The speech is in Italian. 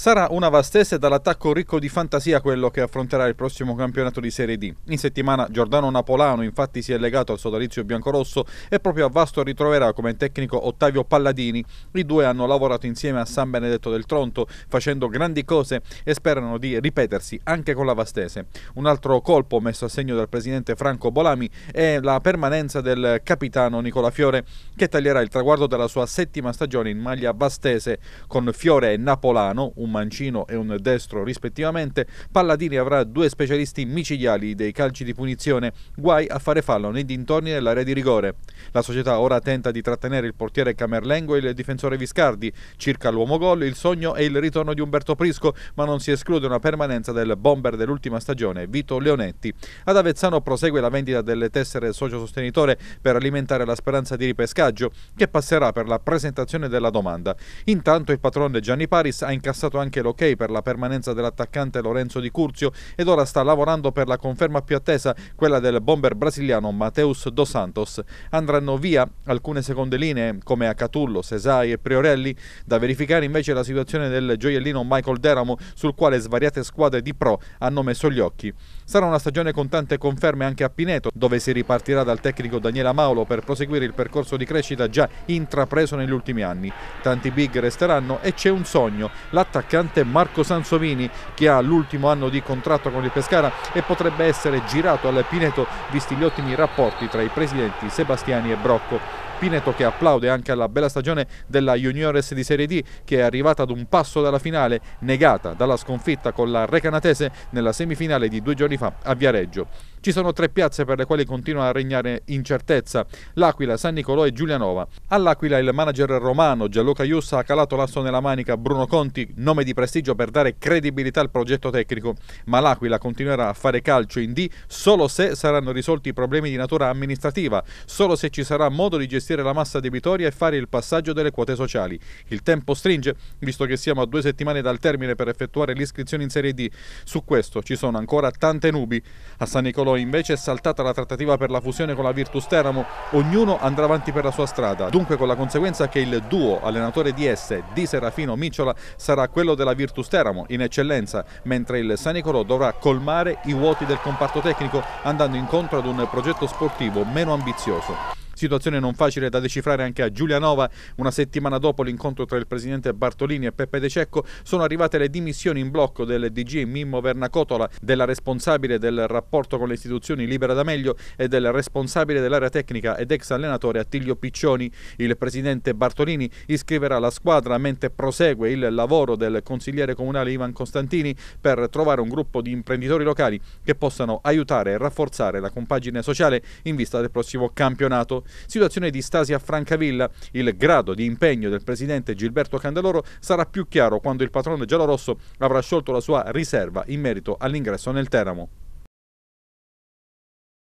Sarà una vastese dall'attacco ricco di fantasia quello che affronterà il prossimo campionato di Serie D. In settimana Giordano Napolano infatti si è legato al sodalizio biancorosso e proprio a Vasto ritroverà come tecnico Ottavio Palladini. I due hanno lavorato insieme a San Benedetto del Tronto facendo grandi cose e sperano di ripetersi anche con la Vastese. Un altro colpo messo a segno dal presidente Franco Bolami è la permanenza del capitano Nicola Fiore che taglierà il traguardo della sua settima stagione in maglia vastese con Fiore e Napolano, un un mancino e un destro rispettivamente, Palladini avrà due specialisti micidiali dei calci di punizione, guai a fare fallo nei dintorni dell'area di rigore. La società ora tenta di trattenere il portiere Camerlengo e il difensore Viscardi. Circa l'uomo gol, il sogno è il ritorno di Umberto Prisco, ma non si esclude una permanenza del bomber dell'ultima stagione, Vito Leonetti. Ad Avezzano prosegue la vendita delle tessere socio-sostenitore per alimentare la speranza di ripescaggio, che passerà per la presentazione della domanda. Intanto il patrone Gianni Paris ha incassato anche l'ok per la permanenza dell'attaccante Lorenzo Di Curzio ed ora sta lavorando per la conferma più attesa, quella del bomber brasiliano Mateus Dos Santos. Andranno via alcune seconde linee come Acatullo, Cesai e Priorelli, da verificare invece la situazione del gioiellino Michael Deramo sul quale svariate squadre di pro hanno messo gli occhi. Sarà una stagione con tante conferme anche a Pineto, dove si ripartirà dal tecnico Daniela Maolo per proseguire il percorso di crescita già intrapreso negli ultimi anni. Tanti big resteranno e c'è un sogno, l'attaccante l'attaccante Marco Sansovini che ha l'ultimo anno di contratto con il Pescara e potrebbe essere girato al Pineto visti gli ottimi rapporti tra i presidenti Sebastiani e Brocco. Pineto che applaude anche alla bella stagione della Juniores di Serie D che è arrivata ad un passo dalla finale negata dalla sconfitta con la Recanatese nella semifinale di due giorni fa a Viareggio. Ci sono tre piazze per le quali continua a regnare incertezza, l'Aquila, San Nicolò e Giulianova. All'Aquila il manager romano Gianluca Iussa ha calato l'asso nella manica Bruno Conti, nome di prestigio per dare credibilità al progetto tecnico, ma l'Aquila continuerà a fare calcio in D solo se saranno risolti i problemi di natura amministrativa, solo se ci sarà modo di gestire gestire la massa debitoria e fare il passaggio delle quote sociali. Il tempo stringe, visto che siamo a due settimane dal termine per effettuare l'iscrizione in Serie D. Su questo ci sono ancora tante nubi. A San Nicolò invece è saltata la trattativa per la fusione con la Virtus Teramo. Ognuno andrà avanti per la sua strada, dunque con la conseguenza che il duo allenatore di S di Serafino Micciola sarà quello della Virtus Teramo in eccellenza, mentre il San Nicolò dovrà colmare i vuoti del comparto tecnico andando incontro ad un progetto sportivo meno ambizioso. Situazione non facile da decifrare anche a Giulianova. Una settimana dopo l'incontro tra il presidente Bartolini e Peppe De Cecco sono arrivate le dimissioni in blocco del DG Mimmo Vernacotola, della responsabile del rapporto con le istituzioni Libera da Meglio e del responsabile dell'area tecnica ed ex allenatore Attilio Piccioni. Il presidente Bartolini iscriverà la squadra mentre prosegue il lavoro del consigliere comunale Ivan Costantini per trovare un gruppo di imprenditori locali che possano aiutare e rafforzare la compagine sociale in vista del prossimo campionato. Situazione di stasi a Francavilla. Il grado di impegno del presidente Gilberto Candeloro sarà più chiaro quando il patrone giallorosso avrà sciolto la sua riserva in merito all'ingresso nel Teramo.